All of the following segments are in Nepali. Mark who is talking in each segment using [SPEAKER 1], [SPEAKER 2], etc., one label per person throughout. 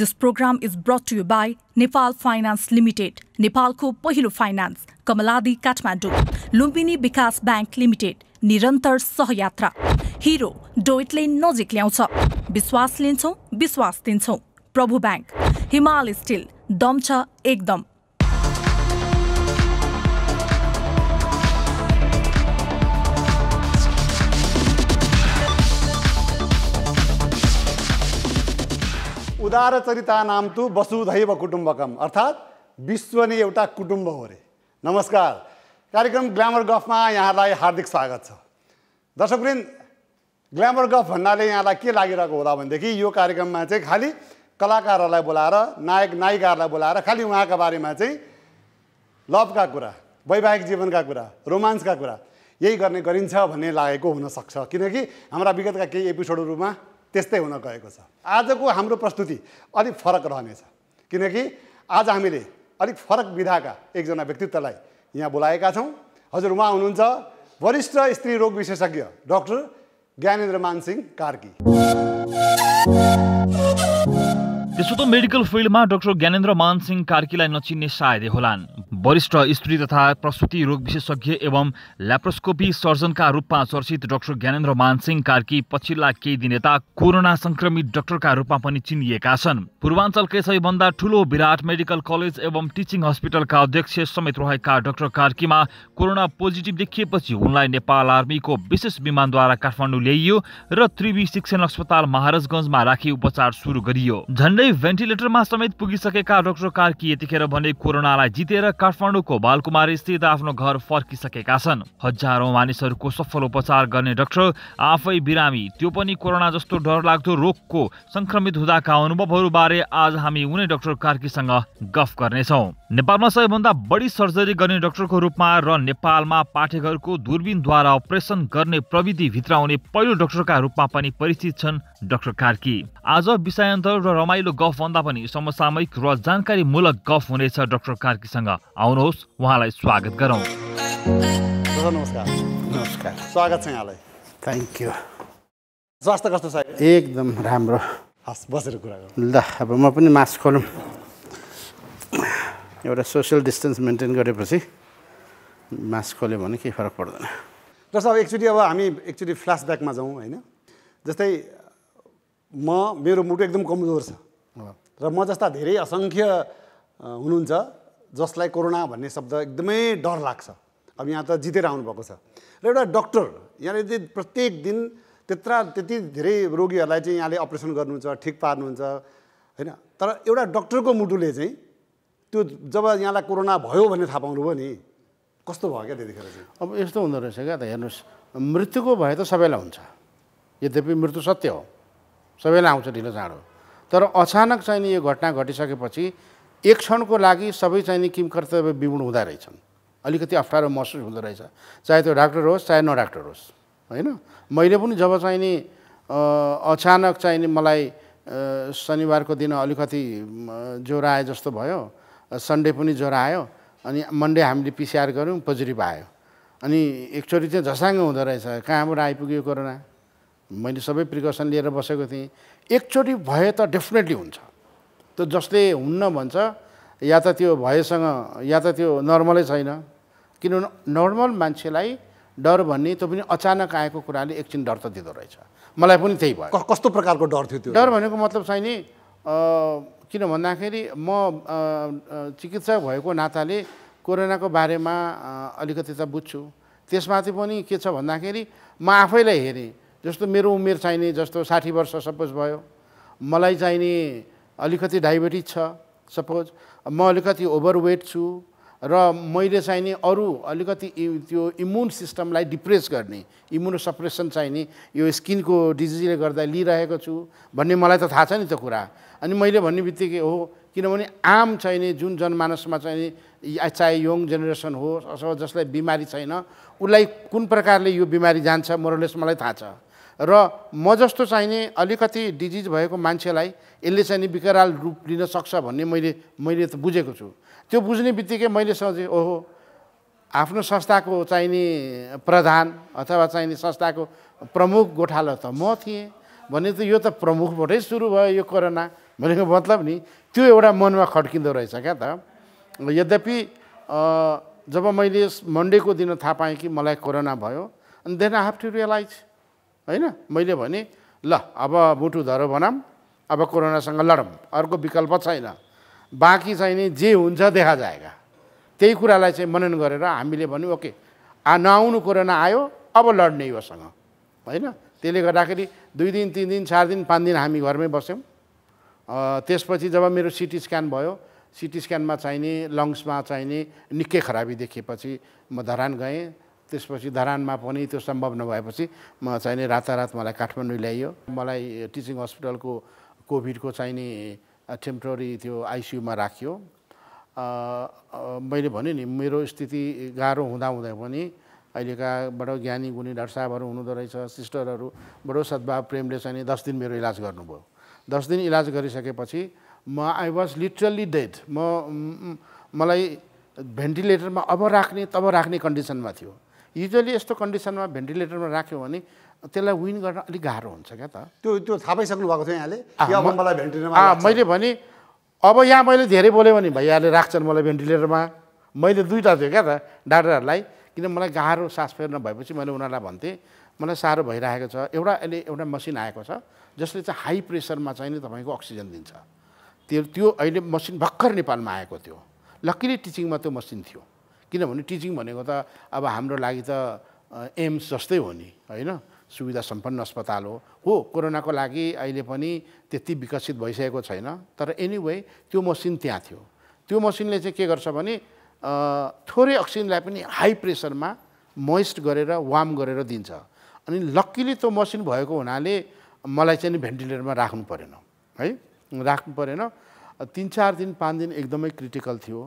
[SPEAKER 1] This programme is brought to you by Nepal finance limited नेपालको पहिलो फाइनान्स कमलादी काठमाडौँ लुम्बिनी विकास ब्याङ्क लिमिटेड निरन्तर सहयात्रा हिरो डोइटले नजिक ल्याउँछ विश्वास लिन्छौँ विश्वास दिन्छौँ प्रभु ब्याङ्क हिमाल स्टिल दम छ एकदम
[SPEAKER 2] चरिता नाम तु वसुधैव कुटुम्बकम अर्थात् विश्व नै एउटा कुटुम्ब हो रे नमस्कार कार्यक्रम ग्ल्यामर गफमा यहाँलाई हार्दिक स्वागत छ दर्शकवृन्द ग्ल्यामर गफ भन्नाले यहाँलाई के लागिरहेको होला भनेदेखि यो कार्यक्रममा चाहिँ खालि कलाकारहरूलाई बोलाएर नायक नायिकाहरूलाई बोलाएर खालि उहाँका बारेमा चाहिँ लभका कुरा वैवाहिक जीवनका कुरा रोमान्सका कुरा यही गर्ने गरिन्छ भन्ने लागेको हुनसक्छ किनकि हाम्रा विगतका केही एपिसोडहरूमा त्यस्तै हुन गएको छ आजको हाम्रो प्रस्तुति अलिक फरक रहनेछ किनकि आज हामीले अलिक फरक विधाका एकजना व्यक्तित्वलाई यहाँ बोलाएका छौँ हजुर उहाँ हुनुहुन्छ वरिष्ठ स्त्री रोग विशेषज्ञ डाक्टर ज्ञानेन्द्र मानसिंह कार्की
[SPEAKER 1] त्यसो त मेडिकल फिल्डमा डाक्टर ज्ञानेन्द्र मानसिंह कार्कीलाई नचिन्ने सायदै होलान् वरिष्ठ स्त्री तथा प्रसुति रोग विशेषज्ञ एवं ल्याप्रोस्कोपी सर्जनका रूपमा चर्चित डाक्टर ज्ञानेन्द्र मानसिंह कार्की पछिल्ला केही दिन यता कोरोना संक्रमित डाक्टरका रूपमा पनि चिनिएका छन् पूर्वाञ्चलकै सबैभन्दा ठूलो विराट मेडिकल कलेज एवं टिचिङ हस्पिटलका अध्यक्ष समेत रहेका डाक्टर कार्कीमा कोरोना पोजिटिभ देखिएपछि उनलाई नेपाल आर्मीको विशेष विमानद्वारा काठमाडौँ ल्याइयो र त्रिवी शिक्षण अस्पताल महाराजगञ्जमा राखी उपचार सुरु गरियो झन्डै भेन्टिलेटरमा समेत पुगिसकेका डाक्टर कार्की यतिखेर भने कोरोनालाई जितेर काठमाडौँको बालकुमारी स्थित आफ्नो घर फर्किसकेका छन् हजारौँ मानिसहरूको सफल उपचार गर्ने डाक्टर आफै बिरामी त्यो पनि कोरोना जस्तो डरलाग्दो रोगको संक्रमित हुँदाका अनुभवहरूबारे आज हामी उनै डाक्टर कार्कीसँग गफ गर्नेछौँ नेपालमा सबैभन्दा बढी सर्जरी गर्ने डाक्टरको रूपमा र नेपालमा पाठेघरको दूरबिनद्वारा अपरेसन गर्ने प्रविधि भित्र आउने पहिलो डाक्टरका रूपमा पनि परिचित छन् डाक्टर कार्की आज विषयान्तर र रमाइलो गफ भन्दा पनि समसामयिक र जानकारीमूलक गफ हुनेछ डाक्टर कार्कीसँग आउनुहोस् उहाँलाई स्वागत गरौँ
[SPEAKER 2] नमस्कार स्वागत छ यहाँलाई थ्याङ्क स्वास्थ्य
[SPEAKER 3] एकदम राम्रो बसेर कुरा गरौँ ल अब म पनि मास्क खोलौँ एउटा सोसियल डिस्टेन्स मेन्टेन गरेपछि मास्क खोल्यो भने केही फरक पर्दैन
[SPEAKER 2] जस्तो अब एकचोटि अब हामी एकचोटि फ्ल्यासब्याकमा जाउँ होइन जस्तै म मेरो मुटु एकदम कमजोर छ र म जस्ता धेरै असङ्ख्य हुनुहुन्छ जसलाई कोरोना भन्ने शब्द एकदमै डर लाग्छ अब यहाँ त जितेर आउनुभएको छ र एउटा डक्टर यहाँले चाहिँ प्रत्येक दिन त्यत्रा त्यति धेरै रोगीहरूलाई चाहिँ यहाँले अपरेसन गर्नुहुन्छ ठिक पार्नुहुन्छ होइन तर एउटा डक्टरको मुटुले चाहिँ त्यो जब यहाँलाई कोरोना भयो भन्ने थाहा पाउनुभयो नि कस्तो
[SPEAKER 3] भयो क्या त्यतिखेर चाहिँ अब यस्तो हुँदो रहेछ क्या त हेर्नुहोस् मृत्युको भए त सबैलाई हुन्छ यद्यपि मृत्यु सत्य हो सबैलाई आउँछ ढिलो चाँडो तर अचानक चाहिँ नि यो घटना घटिसकेपछि एक क्षणको लागि सबै चाहिँ नि किम कर्तव्य विगुण हुँदो रहेछन् अलिकति अप्ठ्यारो महसुस हुँदो रहेछ चाहे त्यो डाक्टर होस् चाहे न डाक्टर होस् होइन मैले पनि जब चाहिँ नि अचानक चाहिँ नि मलाई शनिबारको दिन अलिकति ज्वरो आयो जस्तो भयो सन्डे पनि ज्वरो आयो अनि मन्डे हामीले पिसिआर गऱ्यौँ पोजिटिभ आयो अनि एकचोटि चाहिँ झसाङ हुँदो रहेछ कहाँबाट आइपुग्यो कोरोना मैले सबै प्रिकसन लिएर बसेको थिएँ एकचोटि भए त डेफिनेटली हुन्छ त्यो जसले हुन्न भन्छ या त त्यो भएसँग या त त्यो नर्मलै छैन किनभने नर्मल मान्छेलाई डर भन्ने त्यो पनि अचानक आएको कुराले एकछिन डर त दिँदो रहेछ मलाई पनि त्यही भयो कस्तो प्रकारको डर थियो त्यो डर भनेको मतलब छैन नि किन भन्दाखेरि म चिकित्सक भएको नाताले कोरोनाको बारेमा अलिकति त बुझ्छु त्यसमाथि पनि के छ भन्दाखेरि म आफैलाई हेरेँ जस्तो मेरो उमेर चाहिने जस्तो साठी वर्ष सपोज भयो मलाई चाहिने अलिकति डायबेटिज छ सपोज म अलिकति ओभरवेट छु र मैले चाहिने अरू अलिकति त्यो इम्युन सिस्टमलाई डिप्रेस गर्ने इम्युनो सप्रेसन चाहिने यो स्किनको डिजिजले गर्दा लिइरहेको छु भन्ने मलाई त थाहा छ नि त कुरा अनि मैले भन्ने बित्तिकै हो किनभने आम चाहिने जुन जनमानसमा चाहिने चाहे यङ जेनेरेसन होस् अथवा जसलाई बिमारी छैन उसलाई कुन प्रकारले यो बिमारी जान्छ मोरलेस मलाई थाहा छ र म जस्तो चाहिने अलिकति डिजिज भएको मान्छेलाई यसले चाहिँ नि विकराल रूप लिन सक्छ भन्ने मैले मैले त बुझेको छु त्यो बुझ्ने बित्तिकै मैले सोचेँ ओहो आफ्नो संस्थाको चाहिने प्रधान अथवा चाहिने संस्थाको प्रमुख गोठालो त म थिएँ भने त यो त प्रमुखबाटै सुरु भयो यो कोरोना भनेको मतलब नि त्यो एउटा मनमा खड्किँदो रहेछ क्या त यद्यपि जब मैले मन्डेको दिन थाहा पाएँ कि मलाई कोरोना भयो अनि then I have to realise होइन मैले भने ल अब बुटु धरो बनाम अब कोरोनासँग लडौँ अर्को विकल्प छैन बाँकी चाहिँ नि जे हुन्छ देखा जाएगा त्यही कुरालाई चाहिँ मनन गरेर हामीले भन्यौँ ओके आ नआउनु कोरोना आयो अब लड्ने योसँग होइन त्यसले गर्दाखेरि दुई दिन तिन दिन चार दिन पाँच दिन हामी घरमै बस्यौँ त्यसपछि जब मेरो सिटी स्क्यान भयो सिटी स्क्यानमा चाहिने लङ्समा चाहिने निकै खराबी देखेपछि म धरान गएँ त्यसपछि धरानमा पनि त्यो सम्भव नभएपछि म चाहिने रातारात मलाई काठमाडौँ ल्याइयो मलाई टिचिङ हस्पिटलको कोभिडको चाहिने टेम्पोररी त्यो आइसियुमा राखियो मैले भने नि मेरो स्थिति गाह्रो हुँदा हुँदै पनि अहिलेका बडो ज्ञानी गुणी डाक्टर साहबहरू हुनुहुँदो रहेछ सिस्टरहरू बडो सद्भाव प्रेमले चाहिँ नि दस दिन मेरो इलाज गर्नुभयो दस दिन इलाज गरिसकेपछि म आई वाज लिटरली डेड म मलाई भेन्टिलेटरमा अब राख्ने तब राख्ने कन्डिसनमा थियो युजली यस्तो कन्डिसनमा भेन्टिलेटरमा राख्यो भने त्यसलाई विन गर्न अलिक गाह्रो हुन्छ क्या त
[SPEAKER 2] त्यो त्यो थाहा पाइसक्नु भएको थियो यहाँले मलाई भेन्टिलेटरमा मैले
[SPEAKER 3] भने अब यहाँ मैले धेरै बोलेँ भने भैयाले राख्छन् मलाई भेन्टिलेटरमा मैले दुइटा थियो क्या त डाक्टरहरूलाई किन मलाई गाह्रो सास फेर्न भएपछि मैले उनीहरूलाई भन्थेँ मलाई साह्रो भइरहेको छ एउटा अहिले एउटा मसिन आएको छ जसले चाहिँ हाई प्रेसरमा चाहिँ नि तपाईँको अक्सिजन दिन्छ त्यो त्यो अहिले मसिन भर्खर नेपालमा आएको थियो लक्किली टिचिङमा त्यो मसिन थियो किनभने टिचिङ भनेको त अब हाम्रो लागि त एम्स जस्तै हो नि होइन सुविधा सम्पन्न अस्पताल हो हो कोरोनाको लागि अहिले पनि त्यति विकसित भइसकेको छैन तर एनिवे त्यो मसिन त्यहाँ थियो त्यो मसिनले चाहिँ के गर्छ भने थोरै अक्सिजनलाई पनि हाई प्रेसरमा मोइस्ट गरेर वार्म गरेर दिन्छ अनि लक्किली त्यो मसिन भएको हुनाले मलाई चाहिँ भेन्टिलेटरमा राख्नु परेन है राख्नु परेन तिन चार दिन पाँच दिन एकदमै क्रिटिकल थियो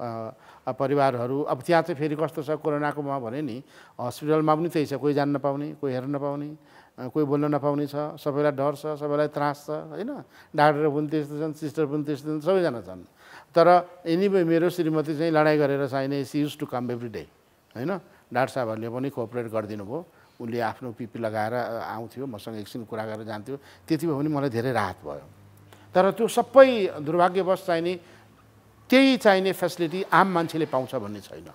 [SPEAKER 3] परिवारहरू अब त्यहाँ चाहिँ फेरि कस्तो छ कोरोनाकोमा भने नि हस्पिटलमा पनि त्यही छ कोही जान नपाउने कोही हेर्न नपाउने कोही बोल्न नपाउने छ सबैलाई डर छ सबैलाई त्रास छ होइन डाक्टर पनि त्यस्तो छन् सिस्टर पनि त्यस्तो छन् सबैजना छन् तर यिनी मेरो श्रीमती चाहिँ लडाइँ गरेर चाहिने she used to come every day होइन डाक्टर साहबहरूले पनि कोअपरेट गरिदिनु भयो उसले आफ्नो पिपी लगाएर आउँथ्यो मसँग एकछिन कुरा गरेर जान्थ्यो त्यति भए पनि मलाई धेरै राहत भयो तर त्यो सबै दुर्भाग्यवश चाहिने त्यही चाहिने फेसिलिटी आम मान्छेले पाउँछ भन्ने छैन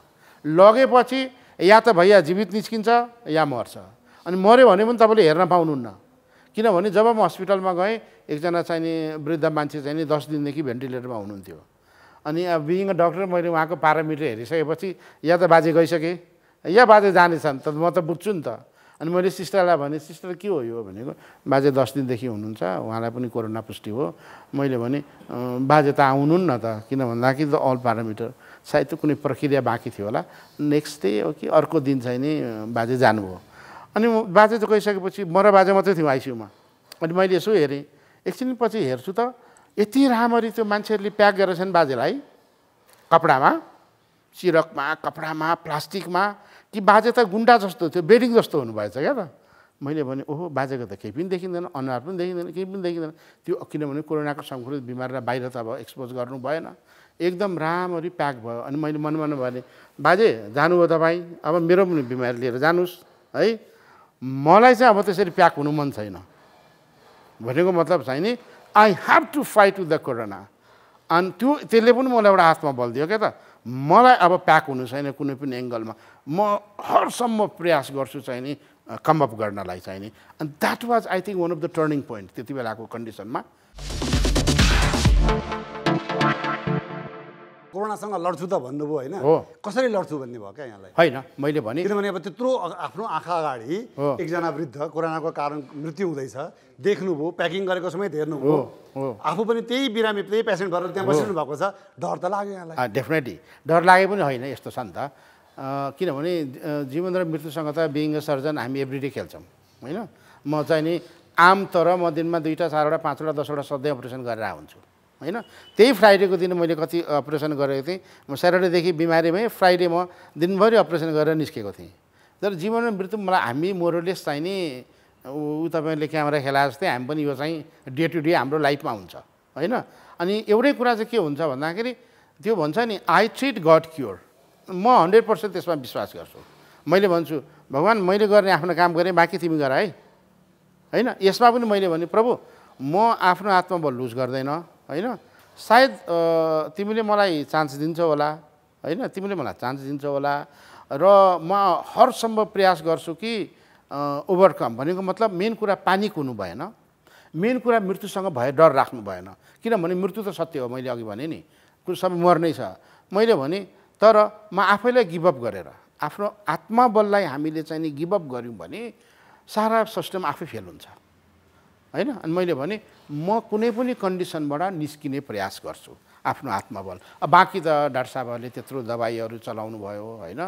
[SPEAKER 3] लगेपछि या त भैया जीवित निस्किन्छ या मर्छ अनि मऱ्यो भने पनि तपाईँले हेर्न पाउनुहुन्न किनभने जब म हस्पिटलमा गएँ एकजना चाहिने वृद्ध मान्छे चाहिने दस दिनदेखि भेन्टिलेटरमा हुनुहुन्थ्यो अनि अब बिङ अ डक्टर मैले उहाँको प्यारामिटर हेरिसकेपछि या त बाजे गइसकेँ या बाजे जानेछन् त म त बुझ्छु नि त अनि मैले सिस्टरलाई भने सिस्टर के हो यो भनेको बाजे दस दिनदेखि हुनुहुन्छ उहाँलाई पनि कोरोना पुष्टि हो मैले भने बाजे त आउनुहुन्न न त किन भन्दाखेरि त अल प्यारामिटर सायद त कुनै प्रक्रिया बाँकी थियो होला नेक्स्ट डे हो कि अर्को दिन चाहिँ नि बाजे जानुभयो अनि बाजे त गइसकेपछि म र बाजे मात्रै थियौँ आइसियुमा अनि मैले यसो हेरेँ एकछिन पछि हेर्छु त यति राम्ररी त्यो मान्छेहरूले प्याक गरेर छन् बाजेलाई कपडामा सिरकमा कपडामा प्लास्टिकमा कि बाजे त गुन्डा जस्तो थियो बेडिङ जस्तो हुनुभएछ क्या त मैले भने ओहो बाजेको त केही पनि देखिँदैन अनुहार पनि देखिँदैन केही पनि देखिँदैन त्यो किनभने कोरोनाको सङ्क्रमित बिमारलाई बाहिर त अब एक्सपोज गर्नु भएन एकदम राम्ररी प्याक भयो अनि मैले मनमा भने बाजे जानुभयो तपाईँ अब मेरो पनि बिमारी लिएर जानुहोस् है मलाई चाहिँ अब त्यसरी प्याक हुनु मन छैन भनेको मतलब छैन I have to fight with the corona अनि त्यो त्यसले पनि मलाई एउटा हातमा बलिदियो क्या त मलाई अब प्याक हुनु छैन कुनै पनि एङ्गलमा म हरसम्म प्रयास गर्छु चाहिँ नि कम अप गर्नलाई चाहिँ नि अनि that was I think one of the turning point त्यति बेलाको कन्डिसनमा कोरोनासँग
[SPEAKER 2] लड्छु त भन्नुभयो होइन कसरी लड्छु भन्ने भयो क्या यहाँलाई
[SPEAKER 3] होइन मैले भने किनभने
[SPEAKER 2] अब त्यत्रो आफ्नो आँखा अगाडि एकजना वृद्ध कोरोनाको कारण मृत्यु हुँदैछ देख्नुभयो प्याकिङ गरेको समय हेर्नुभयो आफू पनि त्यही बिरामी त्यही पेसेन्ट भएर त्यहाँ बसिनु भएको छ डर त लाग्यो यहाँलाई
[SPEAKER 3] डेफिनेटली डर लागे पनि होइन यस्तो छ नि त किनभने जीवन र मृत्युसँग त बिइङ अ सर्जन हामी एभ्रिडे खेल्छौँ होइन म चाहिँ नि आम तर म दिनमा दुईवटा चारवटा पाँचवटा दसवटा सधैँ अपरेसन गरेर आउँछु होइन त्यही फ्राइडेको दिन मैले कति अपरेसन गरेको थिएँ म स्याटरडेदेखि बिमारीमै फ्राइडे म दिनभरि अपरेसन गरेर निस्केको थिएँ तर जीवन मृत्यु मलाई हामी मोरलेस चाहिने ऊ तपाईँले क्यामेरा खेला जस्तै हामी पनि यो चाहिँ डे टु डे हाम्रो लाइफमा हुन्छ होइन अनि एउटै कुरा चाहिँ के हुन्छ भन्दाखेरि त्यो भन्छ नि आई ट्रिट गड क्योर म हन्ड्रेड पर्सेन्ट त्यसमा विश्वास गर्छु मैले भन्छु भगवान् मैले गर्ने आफ्नो काम गरेँ बाँकी तिमी गर है होइन यसमा पनि मैले भने प्रभु म आफ्नो बल लुज गर्दैन होइन सायद तिमीले मलाई चान्स दिन्छौ होला होइन तिमीले मलाई चान्स दिन्छौ होला र म हर सम्भव प्रयास गर्छु कि ओभरकम भनेको मतलब मेन कुरा पानी हुनु भएन मेन कुरा मृत्युसँग भए डर राख्नु भएन किनभने मृत्यु त सत्य हो मैले अघि भने नि कुन सबै मर्नै छ मैले भने तर म आफैलाई गिभअप गरेर आफ्नो बललाई हामीले चाहिँ नि गिभअप गऱ्यौँ भने सारा सिस्टम आफै फेल हुन्छ होइन अनि मैले भने म कुनै पनि कन्डिसनबाट निस्किने प्रयास गर्छु आफ्नो आत्मबल अब बाँकी त डाक्टर साहबहरूले त्यत्रो दबाईहरू चलाउनु भयो होइन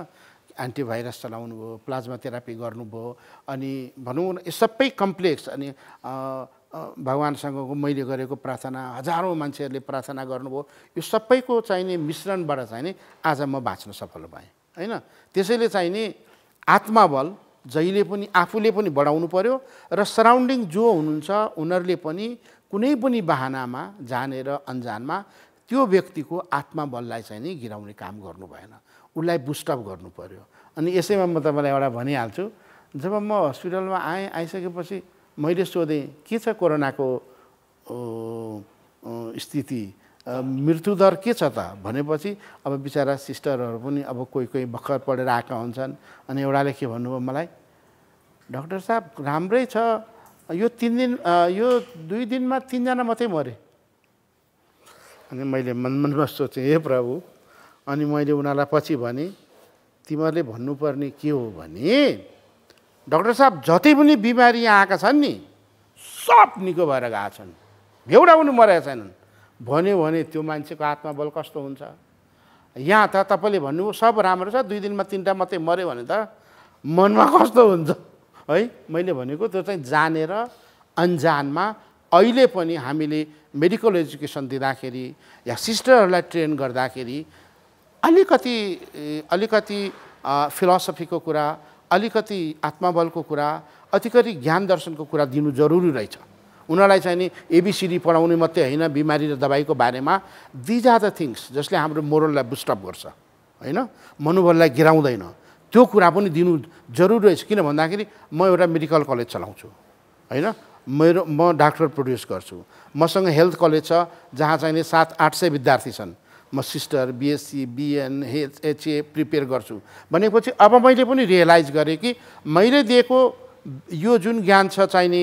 [SPEAKER 3] एन्टिभाइरस चलाउनु भयो प्लाज्मा थेरापी गर्नुभयो अनि भनौँ न यो सबै कम्प्लेक्स अनि भगवान्सँगको मैले गरेको प्रार्थना हजारौँ मान्छेहरूले प्रार्थना गर्नुभयो यो सबैको चाहिने मिश्रणबाट चाहिँ नि आज म बाँच्न सफल भएँ होइन त्यसैले चाहिँ नि आत्मबल जहिले पनि आफूले पनि बढाउनु पर्यो र सराउन्डिङ जो हुनुहुन्छ उनीहरूले पनि कुनै पनि बाहनामा जानेर अन्जानमा त्यो व्यक्तिको आत्माबललाई चाहिँ नि गिराउने काम गर्नु भएन उसलाई बुस्टअप गर्नु पर्यो अनि यसैमा म तपाईँलाई एउटा भनिहाल्छु जब म हस्पिटलमा आएँ आइसकेपछि मैले सोधेँ के छ कोरोनाको स्थिति मृत्युदर के छ त भनेपछि अब बिचरा सिस्टरहरू पनि अब कोही कोही भर्खर पढेर आएका हुन्छन् अनि एउटाले के भन्नुभयो मलाई डक्टर साहब राम्रै छ यो तिन दिन यो दुई दिनमा तिनजना मात्रै मरे अनि मैले मन मनमा सोचेँ हे प्रभु अनि मैले उनीहरूलाई पछि भने तिमीहरूले भन्नुपर्ने के हो भने डक्टर साहब जति पनि बिमारी यहाँ आएका छन् नि सब निको भएर गएका छन् भेउडा पनि मरेका छैनन् भन्यो भने त्यो मान्छेको बल कस्तो हुन्छ यहाँ त तपाईँले भन्नुभयो सब राम्रो छ दुई दिनमा तिनवटा मात्रै मऱ्यो भने त मनमा कस्तो हुन्छ है मैले भनेको त्यो चाहिँ जानेर अन्जानमा अहिले पनि हामीले मेडिकल एजुकेसन दिँदाखेरि या सिस्टरहरूलाई ट्रेन गर्दाखेरि अलिकति अलिकति फिलोसफीको कुरा अलिकति बलको कुरा अलिकति ज्ञान दर्शनको कुरा दिनु जरुरी रहेछ उनीहरूलाई चाहिँ नि एबिसिडी पढाउने मात्रै होइन बिमारी र दबाईको बारेमा दिज आर द थिङ्स जसले हाम्रो मोरललाई बुस्टअप गर्छ होइन मनोबललाई गिराउँदैन त्यो कुरा पनि दिनु जरुरी रहेछ किन भन्दाखेरि म एउटा मेडिकल कलेज चलाउँछु होइन मेरो म डाक्टर प्रड्युस गर्छु मसँग हेल्थ कलेज छ जहाँ चाहिँ नि सात आठ सय विद्यार्थी छन् म sister BSc BN H HA prepare गर्छु भनेपछि अब मैले पनि रियलाइज गरेँ कि मैले दिएको यो जुन ज्ञान छ चाहिने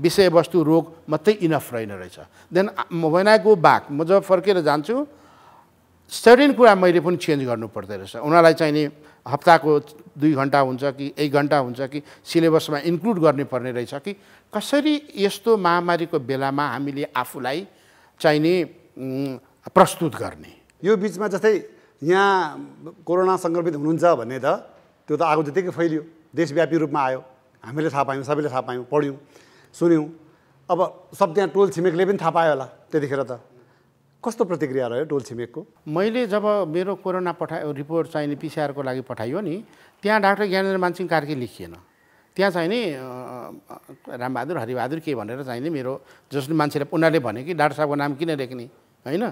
[SPEAKER 3] विषयवस्तु रोग मात्रै इनफ रहेन रहेछ then when I go back म जब फर्केर जान्छु सर्टेन कुरा मैले पनि चेन्ज गर्नु पर्दो रहेछ उनीहरूलाई चाहिने हप्ताको दुई घन्टा हुन्छ कि एक घन्टा हुन्छ कि सिलेबसमा इन्क्लुड गर्ने पर्ने रहेछ कि कसरी यस्तो महामारीको बेलामा हामीले आफूलाई चाहिने
[SPEAKER 2] प्रस्तुत गर्ने यो बिचमा जस्तै यहाँ कोरोना सङ्क्रमित हुनुहुन्छ भन्ने त त्यो त आगो जत्तिकै फैलियो देशव्यापी रूपमा आयो हामीले थाहा पायौँ सबैले थाहा पायौँ पढ्यौँ सुन्यौँ अब सब त्यहाँ टोल छिमेकले पनि थाहा पायो होला त्यतिखेर त कस्तो
[SPEAKER 3] प्रतिक्रिया रह्यो टोल छिमेकको मैले जब मेरो कोरोना पठायो रिपोर्ट चाहिने पिसिआरको लागि पठाइयो नि त्यहाँ डाक्टर ज्ञानेन्द्र मानसिंह कार्की लेखिएन त्यहाँ चाहिँ नि रामबहादुर हरिबहादुर के भनेर चाहिँ नि मेरो जसले मान्छेले उनीहरूले भने कि डाक्टर साहबको नाम किन लेख्ने होइन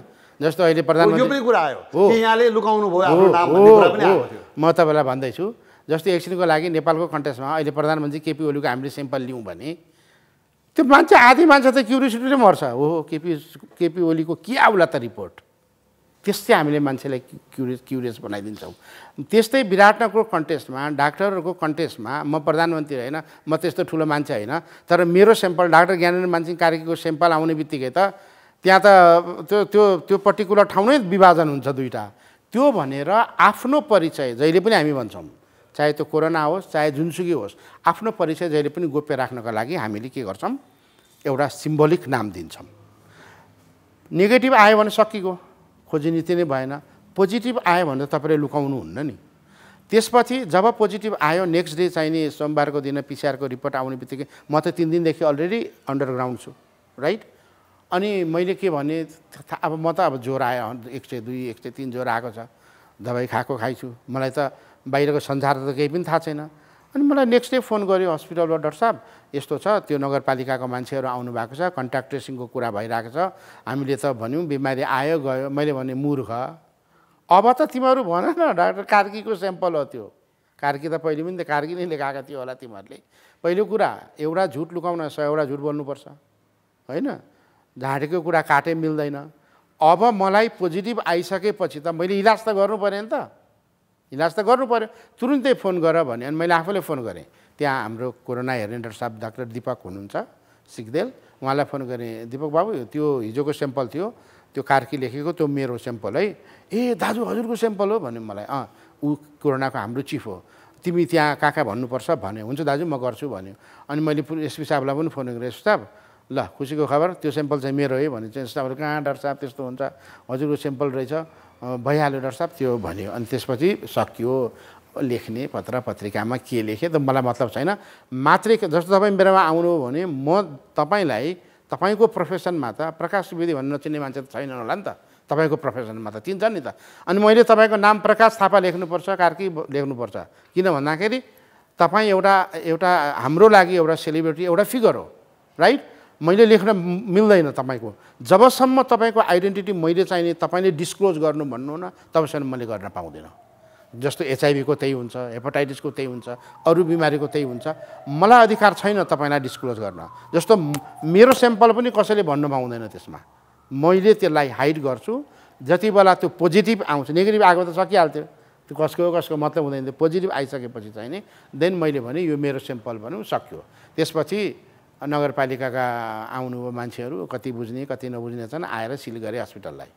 [SPEAKER 3] जस्तो अहिले प्रधानमन्त्री कुरा आयो लुकाउनु भयो म तपाईँलाई भन्दैछु जस्तै एकछिनको लागि नेपालको कन्टेस्टमा अहिले प्रधानमन्त्री केपी ओलीको हामीले सेम्पल लियौँ भने त्यो मान्छे आधी मान्छे त क्युरियोसिटीले मर्छ हो केपी केपी ओलीको के आउला त रिपोर्ट त्यस्तै हामीले मान्छेलाई क्युरियस क्युरियस बनाइदिन्छौँ त्यस्तै विराटनगरको कन्टेस्टमा डाक्टरहरूको कन्टेस्टमा म प्रधानमन्त्री होइन म त्यस्तो ठुलो मान्छे होइन तर मेरो सेम्पल डाक्टर ज्ञानेन्द्र मान्छे कार्कीको सेम्पल आउने बित्तिकै त त्यहाँ त त्यो त्यो त्यो पर्टिकुलर ठाउँ नै विभाजन हुन्छ दुइटा त्यो भनेर आफ्नो परिचय जहिले पनि हामी भन्छौँ चाहे त्यो कोरोना होस् चाहे जुनसुकै होस् आफ्नो परिचय जहिले पनि गोप्य राख्नको लागि हामीले के गर्छौँ एउटा सिम्बोलिक नाम दिन्छौँ नेगेटिभ आयो भने सकिएको खोजी नीति नै भएन पोजिटिभ आयो भने त तपाईँले हुन्न नि त्यसपछि जब पोजिटिभ आयो नेक्स्ट डे चाहिने सोमबारको दिन पिसिआरको रिपोर्ट आउने बित्तिकै म त तिन दिनदेखि अलरेडी अन्डरग्राउन्ड छु राइट अनि मैले के भने अब म त अब ज्वरो आयो एक सय दुई एक सय तिन ज्वरो आएको छ दबाई खाएको खाइछु मलाई त बाहिरको संसार त केही पनि थाहा छैन अनि मलाई नेक्स्ट डे फोन गऱ्यो हस्पिटलबाट डक्टर साहब यस्तो छ त्यो नगरपालिकाको मान्छेहरू आउनु भएको छ कन्ट्याक्ट ट्रेसिङको कुरा भइरहेको छ हामीले त भन्यौँ बिमारी आयो गयो मैले भने मूर्ख अब त तिमीहरू भन न डाक्टर कार्कीको स्याम्पल हो त्यो कार्की त पहिले पनि त कार्की नै लेखाएको थियो होला तिमीहरूले पहिलो कुरा एउटा झुट लुकाउन सयवटा झुट बोल्नुपर्छ होइन झाँटेको कुरा काटे मिल्दैन अब मलाई पोजिटिभ आइसकेपछि त मैले इलाज त गर्नु पऱ्यो नि त इलाज त गर्नु पऱ्यो तुरुन्तै फोन गर भने अनि मैले आफैले फोन गरेँ त्यहाँ हाम्रो कोरोना हेर्ने डाक्टर साहब डाक्टर दिपक हुनुहुन्छ सिगदेल उहाँलाई फोन गरेँ दिपक बाबु त्यो हिजोको सेम्पल थियो त्यो कार्की लेखेको त्यो मेरो सेम्पल है ए दाजु हजुरको सेम्पल हो भन्यो मलाई अँ ऊ कोरोनाको हाम्रो चिफ हो तिमी त्यहाँ कहाँ कहाँ भन्नुपर्छ भन्यो हुन्छ दाजु म गर्छु भन्यो अनि मैले एसपी साहबलाई पनि फोन गरेँ एसपी साहब ल खुसीको खबर त्यो सेम्पल चाहिँ मेरो है भने चाहिँ साहबहरू कहाँ डाक्टर साहब त्यस्तो हुन्छ हजुरको सेम्पल रहेछ भइहाल्यो डाक्टर साहब त्यो भन्यो अनि त्यसपछि सकियो लेख्ने पत्र पत्रिकामा के लेखेँ त मलाई मतलब छैन मात्रै जस्तो तपाईँ मेरोमा आउनु हो भने म तपाईँलाई तपाईँको प्रोफेसनमा त प्रकाश विधि भन्नु नचिन्ने मान्छे त छैन होला नि त तपाईँको प्रोफेसनमा त चिन्छ नि त अनि मैले तपाईँको नाम प्रकाश थापा लेख्नुपर्छ कार्की लेख्नुपर्छ किन भन्दाखेरि तपाईँ एउटा एउटा हाम्रो लागि एउटा सेलिब्रेटी एउटा फिगर हो राइट मैले लेख्न मिल्दैन तपाईँको जबसम्म तपाईँको आइडेन्टिटी मैले चाहिने तपाईँले डिस्क्लोज गर्नु भन्नुहुन्न तबसम्म मैले गर्न पाउँदिनँ जस्तो एचआइभीको त्यही हुन्छ हेपाटाइटिसको त्यही हुन्छ अरू बिमारीको त्यही हुन्छ मलाई अधिकार छैन तपाईँलाई डिस्क्लोज गर्न जस्तो मेरो सेम्पल पनि कसैले भन्नु पाउँदैन त्यसमा मैले त्यसलाई हाइड गर्छु जति बेला त्यो पोजिटिभ आउँछ नेगेटिभ आएको त सकिहाल्थ्यो त्यो कसको कसको मतलब हुँदैन पोजिटिभ आइसकेपछि चाहिँ नि देन मैले भने यो मेरो सेम्पल भनौँ सक्यो त्यसपछि नगरपालिकाका आउनुभयो मान्छेहरू कति बुझ्ने कति नबुझ्ने छन् आएर सिल गरेँ हस्पिटललाई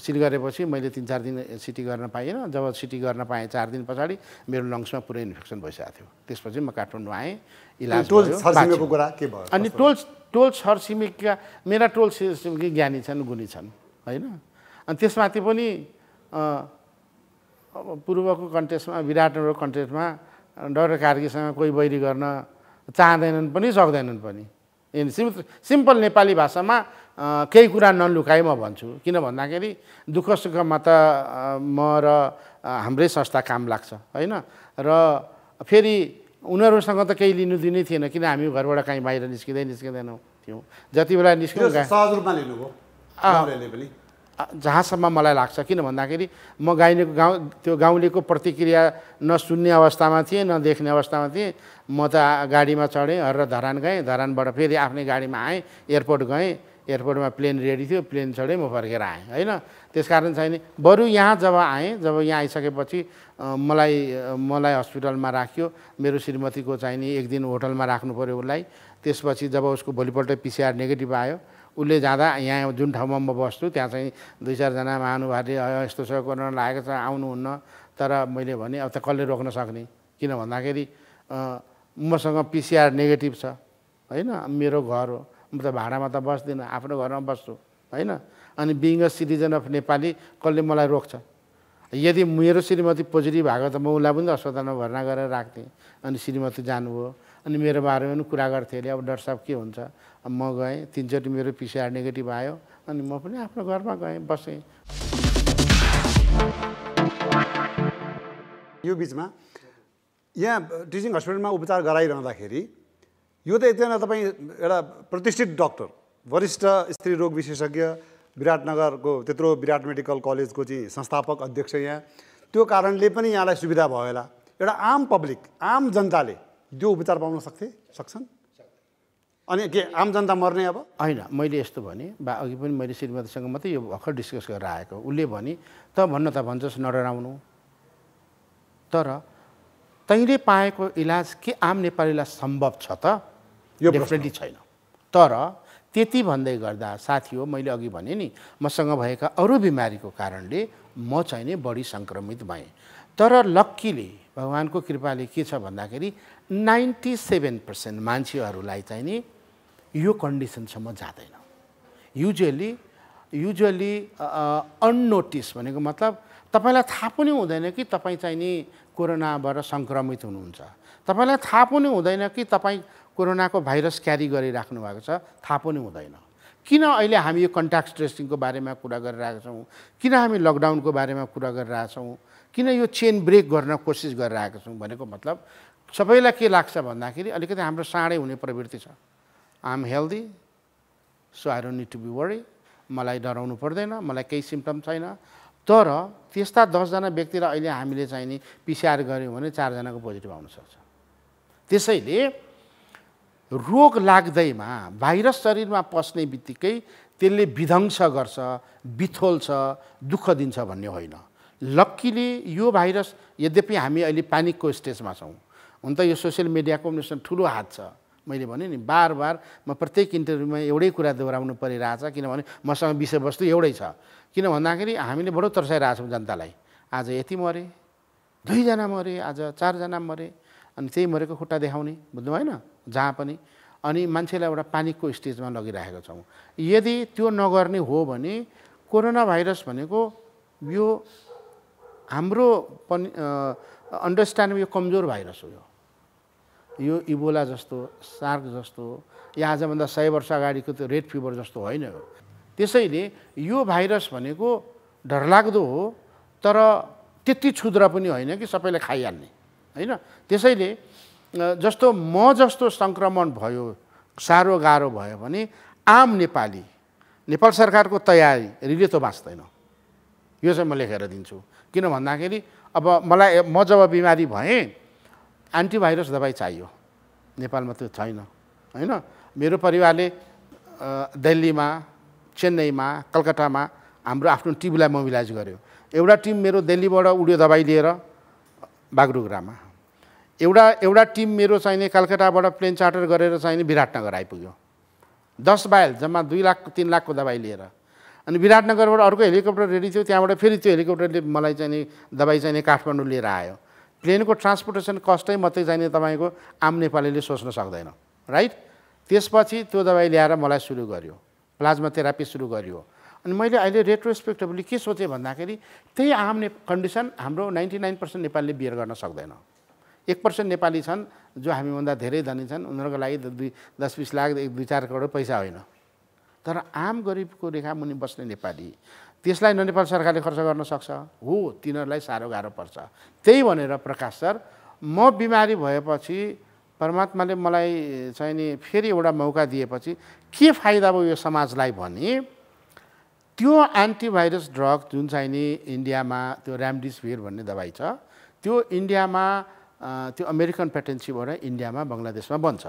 [SPEAKER 3] सिल गरेपछि मैले तिन चार दिन सिटी गर्न पाइनँ जब सिटी गर्न पाएँ चार दिन पछाडि मेरो लङ्समा पुरै इन्फेक्सन भइसकेको थियो त्यसपछि म काठमाडौँ आएँ इलाज अनि टोल टोल छरछिमेकीका मेरा टोल छिमेकी ज्ञानी छन् गुणी छन् होइन अनि त्यसमाथि पनि पूर्वको कन्टेस्टमा विराटनगरको कन्टेस्टमा डक्टर कार्कीसँग कोही बैरी गर्न चाहँदैनन् पनि सक्दैनन् पनि सिम्पल नेपाली भाषामा केही कुरा नलुकाइ म भन्छु किन भन्दाखेरि दुःख सुखमा त म र हाम्रै संस्था काम लाग्छ होइन र फेरि उनीहरूसँग त केही लिनु दिनै थिएन किन हामी घरबाट कहीँ बाहिर निस्किँदै निस्किँदैनौँ थियौँ जति बेला निस्क्यौँ जहाँसम्म मलाई लाग्छ किन भन्दाखेरि म गाइनेको गाउँ त्यो गाउँलेको प्रतिक्रिया नसुन्ने अवस्थामा थिएँ नदेख्ने अवस्थामा थिएँ म त गाडीमा चढेँ हरेर धरान गएँ धरानबाट फेरि आफ्नै गाडीमा आएँ एयरपोर्ट गएँ एयरपोर्टमा प्लेन रेडी थियो प्लेन चढेँ म फर्केर आएँ होइन त्यस कारण चाहिँ बरु यहाँ जब आएँ जब यहाँ आइसकेपछि मलाई मलाई हस्पिटलमा राख्यो मेरो श्रीमतीको चाहिँ नि एक दिन होटलमा राख्नु पऱ्यो उसलाई त्यसपछि जब उसको भोलिपल्ट पिसिआर नेगेटिभ आयो उसले जाँदा यहाँ जुन ठाउँमा म बस्छु त्यहाँ चाहिँ दुई चारजना महानुभावले यस्तो छ गर्न लागेको छ आउनुहुन्न तर मैले भने अब त कसले रोक्न सक्ने किन भन्दाखेरि मसँग पिसिआर नेगेटिभ छ होइन मेरो घर हो म त भाडामा त बस्दिनँ आफ्नो घरमा बस्छु होइन अनि being a citizen of Nepali कसले मलाई रोक्छ यदि मेरो श्रीमती पोजिटिभ भएको त म उसलाई पनि अस्पतालमा भर्ना गरेर राख्थेँ अनि श्रीमती जानुभयो अनि मेरो बारेमा पनि कुरा गर्थेँ अरे अब डक्टर साहब के हुन्छ म गएँ तिनचोटि मेरो पिसिआर नेगेटिभ आयो अनि म पनि आफ्नो घरमा गएँ बसेँ यो
[SPEAKER 2] बिचमा यहाँ टिचिङ हस्पिटलमा उपचार गराइरहँदाखेरि यो त एकजना तपाईँ एउटा प्रतिष्ठित डक्टर वरिष्ठ स्त्री रोग विशेषज्ञ विराटनगरको त्यत्रो विराट मेडिकल कलेजको चाहिँ संस्थापक अध्यक्ष यहाँ त्यो कारणले पनि यहाँलाई सुविधा भयो होला
[SPEAKER 3] एउटा आम पब्लिक आम जनताले त्यो उपचार पाउन सक्थे सक्छन् अनि के आम जनता मर्ने अब होइन मैले यस्तो भने बा अघि पनि मैले श्रीमतीसँग मात्रै यो भर्खर डिस्कस गरेर आएको उसले भने त भन्न त भन्छस् नडराउनु तर तैँले पाएको इलाज के आम नेपालीलाई सम्भव छ त यो डेफिनेटली छैन तर त्यति भन्दै गर्दा साथी हो मैले अघि भने नि मसँग भएका अरू बिमारीको कारणले म चाहिँ नै बढी सङ्क्रमित भएँ तर लक्कीले भगवान्को कृपाले के छ भन्दाखेरि नाइन्टी सेभेन पर्सेन्ट मान्छेहरूलाई चाहिँ नि यो कन्डिसनसम्म जाँदैन युजली युजली अननोटिस भनेको मतलब तपाईँलाई थाहा पनि हुँदैन कि तपाईँ चाहिँ नि कोरोनाबाट सङ्क्रमित हुनुहुन्छ तपाईँलाई थाहा पनि हुँदैन कि तपाईँ कोरोनाको भाइरस क्यारी गरिराख्नु भएको छ थाहा पनि हुँदैन किन अहिले हामी यो कन्ट्याक्ट ट्रेसिङको बारेमा कुरा गरिरहेका छौँ किन हामी लकडाउनको बारेमा कुरा गरिरहेका छौँ किन यो चेन ब्रेक गर्न कोसिस गरिरहेका छौँ भनेको मतलब सबैलाई के लाग्छ भन्दाखेरि अलिकति हाम्रो साँडै हुने प्रवृत्ति छ I'm healthy so I don't need to be worry मलाई डराउनु पर्दैन मलाई केही सिम्टम छैन तर त्यस्ता दसजना व्यक्तिलाई अहिले हामीले चाहिँ नि पिसिआर गऱ्यौँ भने चारजनाको पोजिटिभ आउनसक्छ त्यसैले रोग लाग्दैमा भाइरस शरीरमा पस्ने बित्तिकै त्यसले विध्वंस गर्छ बिथोल्छ दुःख दिन्छ भन्ने होइन लक्कीले यो भाइरस यद्यपि हामी अहिले प्यानिकको स्टेजमा छौँ हुन त यो सोसियल मिडियाको पनि ठुलो हात छ मैले भने नि बार बार म प्रत्येक इन्टरभ्यूमा एउटै कुरा दोहोऱ्याउनु परिरहेछ किनभने मसँग विषयवस्तु एउटै छ किन भन्दाखेरि हामीले बडो तर्साइरहेको छौँ जनतालाई आज यति मरे दुईजना मरे आज चारजना मरे अनि त्यही मरेको खुट्टा देखाउने बुझ्नु भएन जहाँ पनि अनि मान्छेलाई एउटा पानीको स्टेजमा लगिरहेको छौँ यदि त्यो नगर्ने हो भने कोरोना भाइरस भनेको यो हाम्रो पनि अन्डरस्ट्यान्डिङ यो कमजोर भाइरस हो यो इबोला जस्तो सार्क जस्तो या आजभन्दा सय वर्ष अगाडिको त्यो रेड फिभर जस्तो होइन यो त्यसैले यो भाइरस भनेको डरलाग्दो हो तर त्यति क्षुद्र पनि होइन कि सबैले खाइहाल्ने होइन त्यसैले जस्तो म जस्तो सङ्क्रमण भयो साह्रो गाह्रो भयो भने आम नेपाली नेपाल सरकारको रिले त बाँच्दैन यो चाहिँ म लेखेर दिन्छु किन भन्दाखेरि अब मलाई म जब बिमारी भएँ एन्टिभाइरस दबाई चाहियो नेपालमा त्यो छैन होइन मेरो परिवारले दिल्लीमा चेन्नईमा कलकत्तामा हाम्रो आफ्नो टिमलाई मोबिलाइज गर्यो एउटा टिम मेरो दिल्लीबाट उड्यो दबाई लिएर बागडुग्रामा एउटा एउटा टिम मेरो चाहिने कलकत्ताबाट प्लेन चार्टर गरेर चाहिने विराटनगर आइपुग्यो दस बाइल जम्मा दुई लाख तिन लाखको दबाई लिएर अनि विराटनगरबाट अर्को हेलिकप्टर रेडी थियो त्यहाँबाट फेरि त्यो हेलिकप्टरले मलाई चाहिने दबाई चाहिने काठमाडौँ लिएर आयो प्लेनको ट्रान्सपोर्टेसन कस्टै मात्रै चाहिने तपाईँको आम नेपालीले सोच्न सक्दैन राइट त्यसपछि त्यो दबाई ल्याएर मलाई सुरु गर्यो प्लाज्मा थेरापी सुरु गरियो अनि मैले अहिले रेट्रोस्पेक्टिभली के सोचेँ भन्दाखेरि त्यही आम ने कन्डिसन हाम्रो नाइन्टी नाइन पर्सेन्ट नेपालीले बियर गर्न सक्दैन एक पर्सेन्ट नेपाली छन् जो हामीभन्दा धेरै धनी छन् उनीहरूको लागि दुई दस बिस लाख एक दुई चार करोड पैसा होइन तर आम गरिबको रेखा मुनि बस्ने नेपाली त्यसलाई न नेपाल सरकारले खर्च गर्न सक्छ हो तिनीहरूलाई साह्रो गाह्रो पर्छ त्यही भनेर प्रकाश सर म बिमारी भएपछि परमात्माले मलाई चाहिँ नि फेरि एउटा मौका दिएपछि के फाइदा भयो यो समाजलाई भने त्यो एन्टिभाइरस ड्रग जुन चाहिँ नि इन्डियामा त्यो रेमडिसिभिर भन्ने दबाई छ त्यो इन्डियामा त्यो अमेरिकन पेटेन्सीबाट इन्डियामा बङ्गलादेशमा बन्छ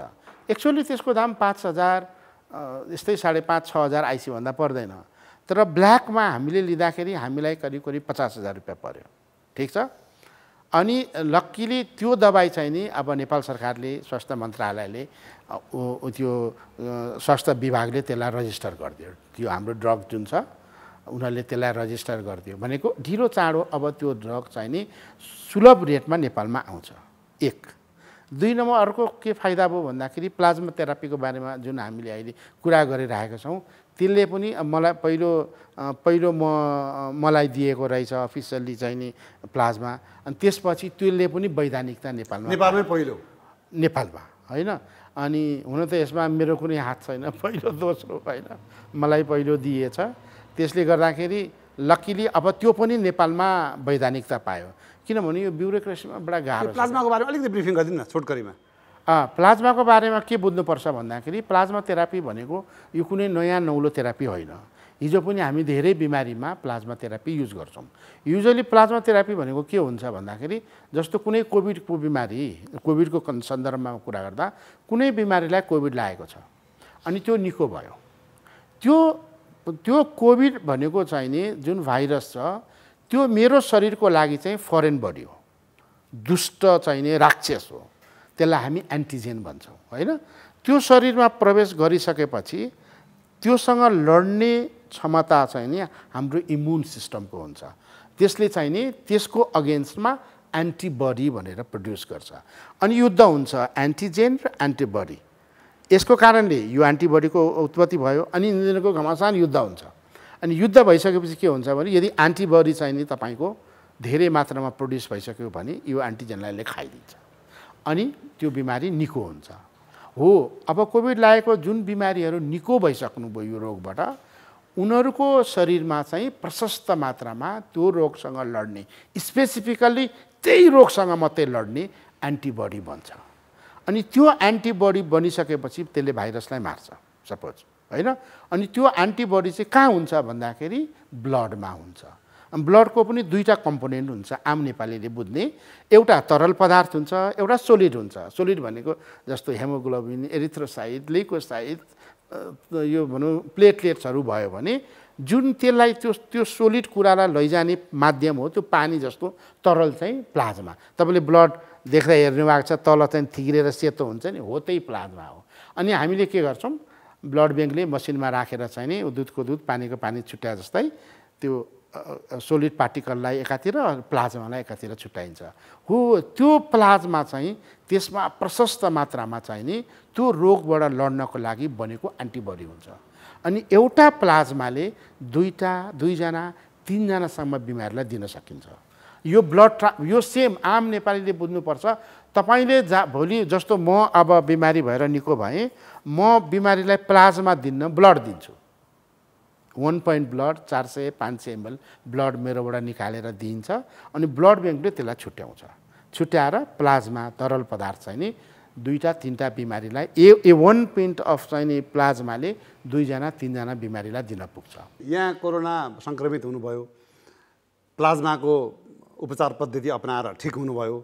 [SPEAKER 3] एक्चुअली त्यसको दाम पाँच हजार यस्तै साढे पाँच छ हजार आइसीभन्दा पर्दैन तर ब्ल्याकमा हामीले लिँदाखेरि हामीलाई करिब करिब पचास हजार रुपियाँ पऱ्यो ठिक छ अनि लक्कीले त्यो दबाई चाहिँ नि अब नेपाल सरकारले स्वास्थ्य मन्त्रालयले त्यो स्वास्थ्य विभागले त्यसलाई रजिस्टर गरिदियो त्यो हाम्रो ड्रग जुन छ उनीहरूले त्यसलाई रजिस्टर गरिदियो भनेको ढिलो चाँडो अब त्यो ड्रग चाहिँ नि सुलभ रेटमा नेपालमा आउँछ एक दुई नम्बर अर्को के फाइदा भयो भन्दाखेरि प्लाज्मा थेरापीको बारेमा जुन हामीले अहिले कुरा गरिरहेका छौँ त्यसले पनि मलाई पहिलो पहिलो म मलाई दिएको रहेछ अफिसियल्ली चाहिँ नि प्लाज्मा अनि त्यसपछि त्यसले पनि वैधानिकता नेपालमा नेपालमै पहिलो नेपालमा होइन अनि हुन त यसमा मेरो कुनै हात छैन पहिलो दोस्रो होइन मलाई पहिलो दिएछ त्यसले गर्दाखेरि लकिली अब त्यो पनि नेपालमा वैधानिकता पायो किनभने यो ब्युरोक्रेसीमा बडा गाह्रो प्लाज्माको बारेमा अलिकति ब्रिफिङ गरिदिनु न छोटकरीमा प्लाज्माको बारेमा के बुझ्नुपर्छ भन्दाखेरि प्लाज्मा थेरापी भनेको यो कुनै नयाँ नौलो थेरापी होइन हिजो पनि हामी धेरै बिमारीमा प्लाज्मा थेरापी युज गर्छौँ युजली प्लाज्मा थेरापी भनेको के हुन्छ भन्दाखेरि जस्तो कुनै कोभिडको बिमारी कोभिडको सन्दर्भमा कुरा गर्दा कुनै बिमारीलाई कोभिड लागेको छ अनि त्यो निको भयो त्यो त्यो कोभिड भनेको चाहिँ नि जुन भाइरस छ त्यो मेरो शरीरको लागि चाहिँ फरेन बडी हो दुष्ट चाहिने राक्षस हो त्यसलाई हामी एन्टिजेन भन्छौँ होइन त्यो शरीरमा प्रवेश गरिसकेपछि त्योसँग लड्ने क्षमता चाहिँ नि हाम्रो इम्युन सिस्टमको हुन्छ त्यसले चाहिँ नि त्यसको अगेन्स्टमा एन्टिबडी भनेर प्रड्युस गर्छ अनि युद्ध हुन्छ एन्टिजेन र एन्टिबडी यसको कारणले यो एन्टिबडीको उत्पत्ति भयो अनि इन्जिनको घमासान युद्ध हुन्छ अनि युद्ध भइसकेपछि के हुन्छ भने यदि एन्टिबडी नि तपाईँको धेरै मात्रामा प्रड्युस भइसक्यो भने यो एन्टिजेनलाई खाइदिन्छ अनि त्यो बिमारी निको हुन्छ हो अब कोभिड लागेको जुन बिमारीहरू निको भइसक्नुभयो यो रोगबाट उनीहरूको शरीरमा चाहिँ प्रशस्त मात्रामा त्यो रोगसँग लड्ने स्पेसिफिकल्ली त्यही रोगसँग मात्रै लड्ने एन्टिबडी बन्छ अनि त्यो एन्टिबडी बनिसकेपछि त्यसले भाइरसलाई मार्छ सपोज होइन अनि त्यो एन्टिबडी चाहिँ कहाँ हुन्छ भन्दाखेरि ब्लडमा हुन्छ ब्लडको पनि दुईवटा कम्पोनेन्ट हुन्छ आम नेपालीले बुझ्ने एउटा तरल पदार्थ हुन्छ एउटा सोलिड हुन्छ सोलिड भनेको जस्तो हेमोग्लोबिन एरिथ्रोसाइड लिक्वसाइड यो भनौँ प्लेटलेट्सहरू भयो भने जुन त्यसलाई त्यो त्यो सोलिड कुरालाई लैजाने माध्यम हो त्यो पानी जस्तो तरल चाहिँ प्लाज्मा तपाईँले ब्लड देख्दा हेर्नु छ तल चाहिँ थिग्रेर सेतो हुन्छ नि हो त्यही प्लाज्मा हो अनि हामीले के गर्छौँ ब्लड ब्याङ्कले मसिनमा राखेर चाहिँ नि दुधको दुध पानीको पानी छुट्याए जस्तै त्यो सोलिड पार्टिकललाई एकातिर प्लाज्मालाई एकातिर छुट्याइन्छ हो त्यो प्लाज्मा चाहिँ त्यसमा प्रशस्त मात्रामा चाहिँ नि त्यो रोगबाट लड्नको लागि बनेको एन्टिबडी हुन्छ अनि एउटा प्लाज्माले दुईवटा दुईजना तिनजनासम्म बिमारीलाई दिन सकिन्छ यो ब्लड ट्रा यो सेम आम नेपालीले बुझ्नुपर्छ तपाईँले जा भोलि जस्तो म अब बिमारी भएर निको भएँ म बिमारीलाई प्लाज्मा दिन्न ब्लड दिन्छु वान पोइन्ट ब्लड चार सय पाँच सय एमएल ब्लड मेरोबाट निकालेर दिइन्छ अनि ब्लड ब्याङ्कले त्यसलाई छुट्याउँछ छुट्याएर प्लाज्मा तरल पदार्थ चाहिँ नि दुईवटा तिनवटा बिमारीलाई uh uh one point of चाहिँ नि प्लाज्माले दुईजना तिनजना बिमारीलाई दिन पुग्छ
[SPEAKER 2] यहाँ कोरोना सङ्क्रमित हुनुभयो प्लाज्माको उपचार पद्धति अपनाएर ठिक हुनुभयो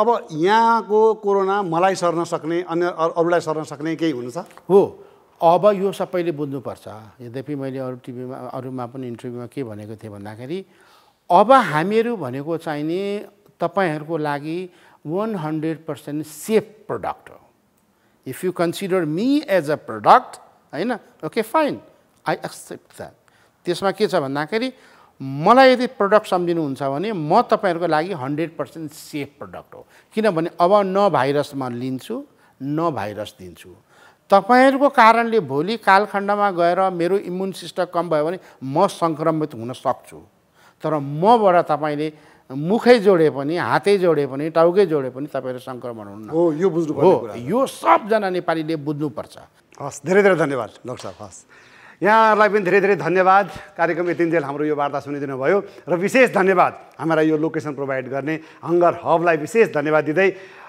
[SPEAKER 2] अब यहाँको कोरोना मलाई सर्न सक्ने अन्य अरूलाई सर्न सक्ने केही हुन्छ
[SPEAKER 3] हो अब यो सबैले बुझ्नुपर्छ यद्यपि मैले अरू टिभीमा अरूमा पनि इन्टरभ्यूमा के भनेको थिएँ भन्दाखेरि अब हामीहरू भनेको चाहिने तपाईँहरूको लागि one hundred percent safe product हो if you consider me as a product होइन okay fine I accept that त्यसमा के छ भन्दाखेरि मलाई यदि प्रडक्ट सम्झिनुहुन्छ भने म तपाईँहरूको लागि हन्ड्रेड पर्सेन्ट सेफ प्रडक्ट हो किनभने अब न म लिन्छु न भाइरस दिन्छु तपाईँहरूको कारणले भोलि कालखण्डमा गएर मेरो इम्युन सिस्टम कम भयो भने म सङ्क्रमित हुन सक्छु तर मबाट तपाईँले मुखै जोडे पनि हातै जोडे पनि टाउकै जोडे पनि तपाईँहरू सङ्क्रमण हुनु हो यो बुझ्नु हो यो सबजना नेपालीले बुझ्नुपर्छ हस् धेरै धेरै
[SPEAKER 2] धन्यवाद डक्टर साहब हस् यहाँहरूलाई पनि धेरै धेरै धन्यवाद कार्यक्रम यतिन्जेल हाम्रो यो वार्ता सुनिदिनु भयो र विशेष धन्यवाद हाम्रा यो लोकेसन प्रोभाइड गर्ने हङ्गर हबलाई विशेष धन्यवाद दिँदै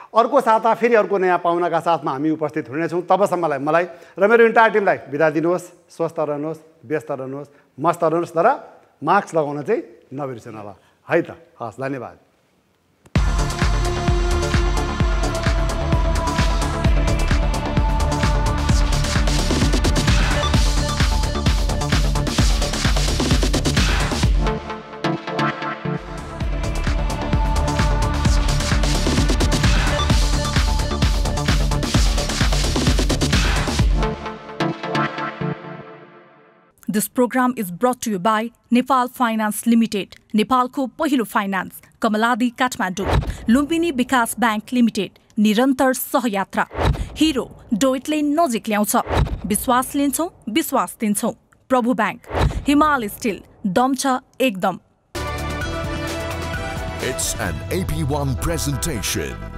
[SPEAKER 2] अर्को साता फेरि अर्को नयाँ पाहुनाका साथमा हामी उपस्थित हुनेछौँ तबसम्मलाई मलाई र मेरो इन्टायर टिमलाई बिदा दिनुहोस् स्वस्थ रहनुहोस् व्यस्त रहनुहोस् मस्त रहनुहोस् तर मास्क लगाउन चाहिँ नबिर्सनु होला है त हस् धन्यवाद
[SPEAKER 1] program is brought to you by Nepal Finance Limited, Nepalko Pohilo Finance, Kamaladi Kathmandu, Lumbini Bikas Bank Limited, Nirantar Sahayatra, Hero, Doitle Nozik Lyonsa, Biswas Linso, Biswas Tinso, Prabhu Bank, Himal Domcha Ekdom. It's an AP1 presentation.